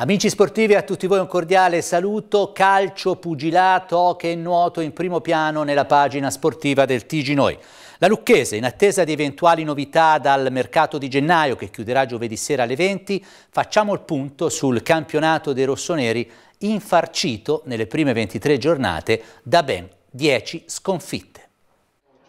Amici sportivi, a tutti voi un cordiale saluto. Calcio, pugilato, hockey e nuoto in primo piano nella pagina sportiva del TG Noi. La Lucchese, in attesa di eventuali novità dal mercato di gennaio che chiuderà giovedì sera alle 20, facciamo il punto sul campionato dei rossoneri infarcito nelle prime 23 giornate da ben 10 sconfitte.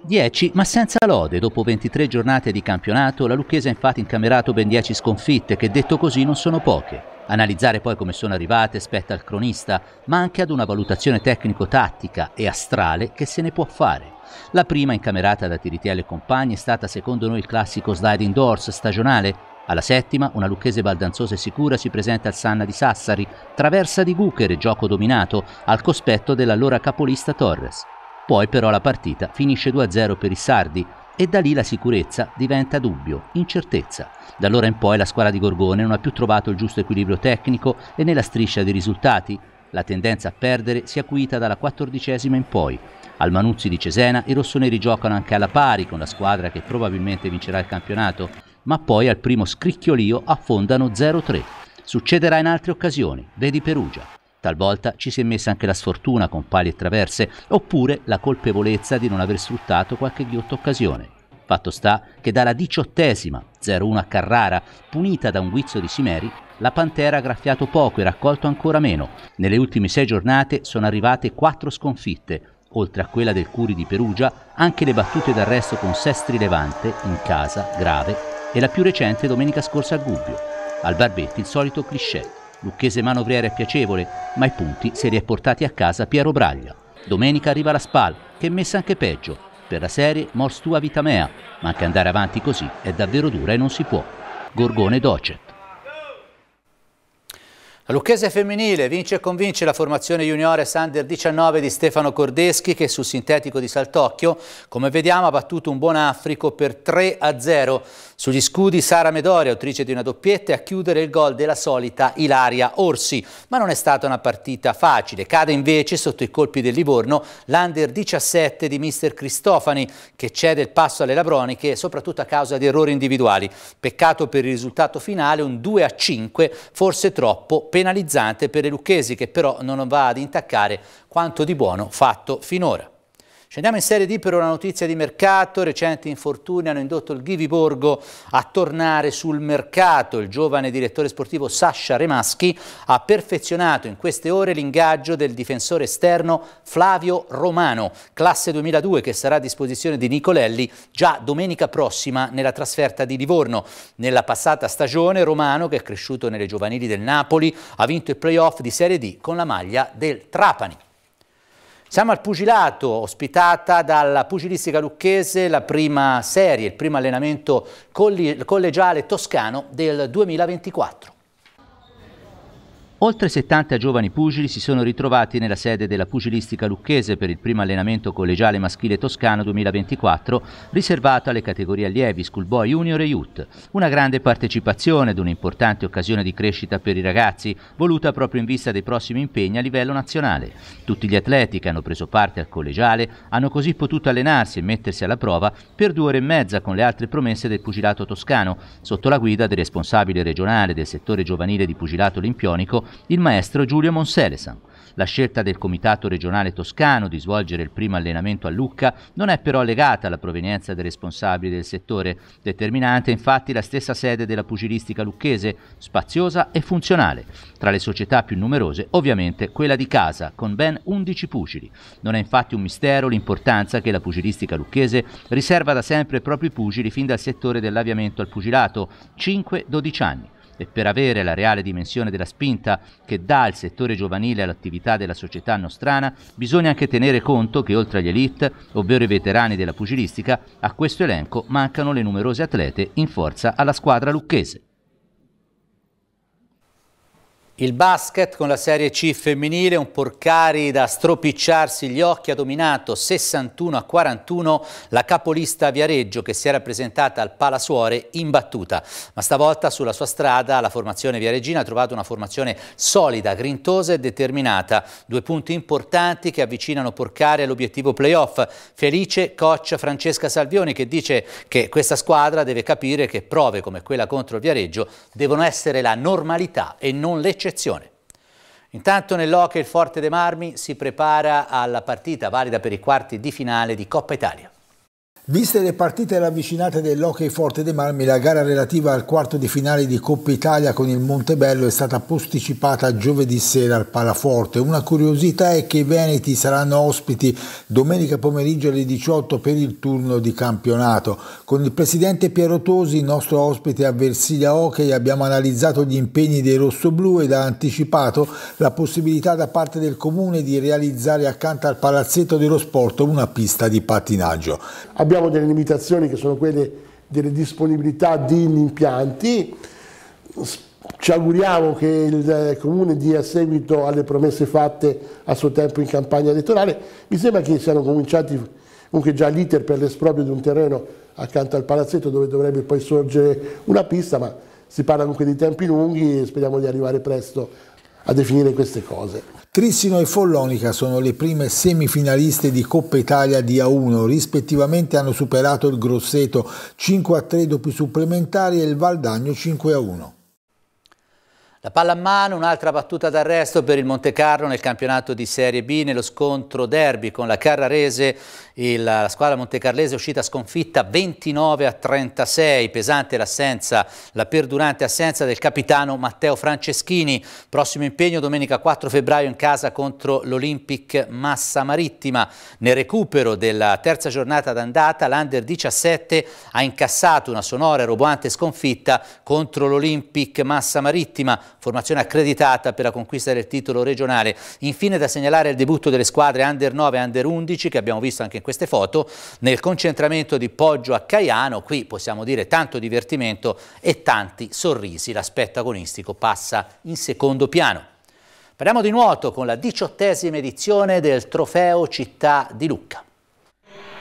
10 ma senza lode, dopo 23 giornate di campionato la Lucchese ha infatti incamerato ben 10 sconfitte che detto così non sono poche. Analizzare poi come sono arrivate spetta al cronista, ma anche ad una valutazione tecnico-tattica e astrale che se ne può fare. La prima incamerata da Tiritiello e compagni è stata secondo noi il classico sliding doors stagionale, alla settima, una lucchese baldanzosa e sicura si presenta al Sanna di Sassari, traversa di Guchere, gioco dominato, al cospetto dell'allora capolista Torres. Poi però la partita finisce 2-0 per i sardi, e da lì la sicurezza diventa dubbio, incertezza. Da allora in poi la squadra di Gorgone non ha più trovato il giusto equilibrio tecnico e nella striscia dei risultati. La tendenza a perdere si è acuita dalla quattordicesima in poi. Al Manuzzi di Cesena i rossoneri giocano anche alla pari con la squadra che probabilmente vincerà il campionato, ma poi al primo scricchiolio affondano 0-3. Succederà in altre occasioni, vedi Perugia. Talvolta ci si è messa anche la sfortuna con pali e traverse, oppure la colpevolezza di non aver sfruttato qualche ghiotta occasione. Fatto sta che dalla diciottesima 0-1 a Carrara, punita da un guizzo di Simeri, la Pantera ha graffiato poco e raccolto ancora meno. Nelle ultime sei giornate sono arrivate quattro sconfitte, oltre a quella del Curi di Perugia, anche le battute d'arresto con Sestri Levante, in casa, grave, e la più recente domenica scorsa a Gubbio. Al Barbetti il solito cliché, Lucchese manovriere è piacevole, ma i punti se li è portati a casa Piero Braglia. Domenica arriva la Spal, che è messa anche peggio. Per la serie Mors tua Vitamea, ma anche andare avanti così è davvero dura e non si può. Gorgone Doce. Lucchese femminile vince e convince la formazione juniore Sander 19 di Stefano Cordeschi che sul sintetico di Saltocchio, come vediamo, ha battuto un buon Africo per 3 a 0. Sugli scudi Sara Medori, autrice di una doppietta, a chiudere il gol della solita Ilaria Orsi. Ma non è stata una partita facile. Cade invece sotto i colpi del Livorno l'Under 17 di mister Cristofani che cede il passo alle Labroniche soprattutto a causa di errori individuali. Peccato per il risultato finale, un 2 a 5, forse troppo per penalizzante per le lucchesi che però non va ad intaccare quanto di buono fatto finora. Scendiamo in Serie D per una notizia di mercato. Recenti infortuni hanno indotto il Ghivi Borgo a tornare sul mercato. Il giovane direttore sportivo Sascia Remaschi ha perfezionato in queste ore l'ingaggio del difensore esterno Flavio Romano, classe 2002, che sarà a disposizione di Nicolelli già domenica prossima nella trasferta di Livorno. Nella passata stagione Romano, che è cresciuto nelle giovanili del Napoli, ha vinto il playoff di Serie D con la maglia del Trapani. Siamo al pugilato, ospitata dalla pugilistica lucchese la prima serie, il primo allenamento collegiale toscano del 2024. Oltre 70 giovani pugili si sono ritrovati nella sede della pugilistica lucchese per il primo allenamento collegiale maschile toscano 2024 riservato alle categorie allievi, schoolboy junior e youth. Una grande partecipazione ed un'importante occasione di crescita per i ragazzi voluta proprio in vista dei prossimi impegni a livello nazionale. Tutti gli atleti che hanno preso parte al collegiale hanno così potuto allenarsi e mettersi alla prova per due ore e mezza con le altre promesse del pugilato toscano sotto la guida del responsabile regionale del settore giovanile di pugilato olimpionico il maestro Giulio Monselesan. La scelta del Comitato regionale toscano di svolgere il primo allenamento a Lucca non è però legata alla provenienza dei responsabili del settore, determinante infatti la stessa sede della pugilistica lucchese, spaziosa e funzionale. Tra le società più numerose ovviamente quella di casa, con ben 11 pugili. Non è infatti un mistero l'importanza che la pugilistica lucchese riserva da sempre ai propri pugili fin dal settore dell'avviamento al pugilato, 5-12 anni e per avere la reale dimensione della spinta che dà il settore giovanile all'attività della società nostrana, bisogna anche tenere conto che oltre agli elite, ovvero i veterani della pugilistica, a questo elenco mancano le numerose atlete in forza alla squadra lucchese. Il basket con la Serie C femminile, un Porcari da stropicciarsi gli occhi, ha dominato 61 a 41 la capolista Viareggio che si era presentata al Palasuore imbattuta. Ma stavolta sulla sua strada la formazione viareggina ha trovato una formazione solida, grintosa e determinata. Due punti importanti che avvicinano Porcari all'obiettivo playoff. Felice coach Francesca Salvioni che dice che questa squadra deve capire che prove come quella contro Viareggio devono essere la normalità e non l'eccezione eccezione. Intanto nell'Hockey il Forte dei Marmi si prepara alla partita valida per i quarti di finale di Coppa Italia. Viste le partite ravvicinate dell'Hockey Forte dei Marmi, la gara relativa al quarto di finale di Coppa Italia con il Montebello è stata posticipata giovedì sera al Palaforte. Una curiosità è che i Veneti saranno ospiti domenica pomeriggio alle 18 per il turno di campionato. Con il presidente Piero Tosi, nostro ospite a Versilia Hockey, abbiamo analizzato gli impegni dei rossoblù ed ha anticipato la possibilità da parte del comune di realizzare accanto al palazzetto dello sport una pista di pattinaggio. Abbiamo abbiamo delle limitazioni che sono quelle delle disponibilità di impianti, ci auguriamo che il eh, Comune dia seguito alle promesse fatte a suo tempo in campagna elettorale. Mi sembra che siano cominciati comunque già l'iter per l'esproprio di un terreno accanto al palazzetto dove dovrebbe poi sorgere una pista, ma si parla comunque di tempi lunghi e speriamo di arrivare presto a definire queste cose. Trissino e Follonica sono le prime semifinaliste di Coppa Italia di A1, rispettivamente hanno superato il Grosseto 5 a 3 doppi supplementari e il Valdagno 5 a 1. La palla a mano, un'altra battuta d'arresto per il Monte Carlo nel campionato di Serie B nello scontro derby con la Carrarese, il, la squadra montecarlese è uscita sconfitta 29 a 36, pesante l'assenza, la perdurante assenza del capitano Matteo Franceschini. Prossimo impegno domenica 4 febbraio in casa contro l'Olympic Massa Marittima. Nel recupero della terza giornata d'andata l'Under 17 ha incassato una sonora e roboante sconfitta contro l'Olympic Massa Marittima formazione accreditata per la conquista del titolo regionale. Infine da segnalare il debutto delle squadre Under 9 e Under 11 che abbiamo visto anche in queste foto nel concentramento di Poggio a Caiano, qui possiamo dire tanto divertimento e tanti sorrisi, l'aspetto agonistico passa in secondo piano. Parliamo di nuoto con la diciottesima edizione del Trofeo Città di Lucca.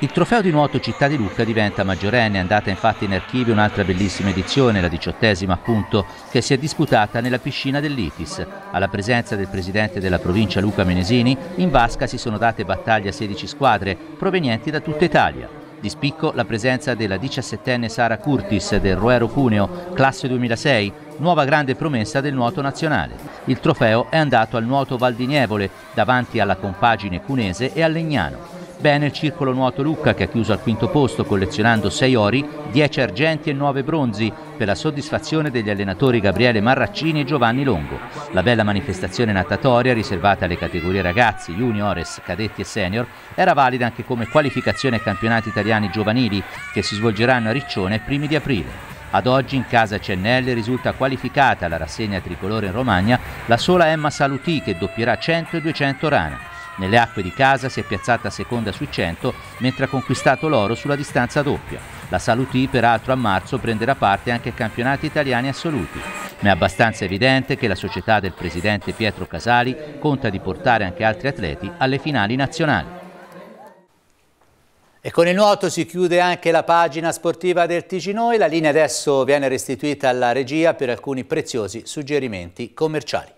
Il trofeo di nuoto Città di Lucca diventa maggiorenne, è andata infatti in archivio un'altra bellissima edizione, la diciottesima appunto, che si è disputata nella piscina dell'Itis. Alla presenza del presidente della provincia Luca Menesini, in vasca si sono date battaglie a 16 squadre provenienti da tutta Italia. Di spicco la presenza della diciassettenne Sara Curtis del Roero Cuneo, classe 2006, nuova grande promessa del nuoto nazionale. Il trofeo è andato al nuoto Valdinievole, davanti alla compagine cunese e a Legnano. Bene il Circolo Nuoto Lucca che ha chiuso al quinto posto collezionando 6 ori, 10 argenti e 9 bronzi per la soddisfazione degli allenatori Gabriele Marraccini e Giovanni Longo. La bella manifestazione natatoria riservata alle categorie ragazzi, juniores, cadetti e senior era valida anche come qualificazione ai campionati italiani giovanili che si svolgeranno a Riccione primi di aprile. Ad oggi in casa Cennelle risulta qualificata alla rassegna tricolore in Romagna la sola Emma Saluti che doppierà 100 e 200 rana. Nelle acque di casa si è piazzata seconda su 100 mentre ha conquistato l'oro sulla distanza doppia. La Saluti peraltro a marzo prenderà parte anche ai campionati italiani assoluti. Ma è abbastanza evidente che la società del presidente Pietro Casali conta di portare anche altri atleti alle finali nazionali. E con il nuoto si chiude anche la pagina sportiva del Ticinoi. La linea adesso viene restituita alla regia per alcuni preziosi suggerimenti commerciali.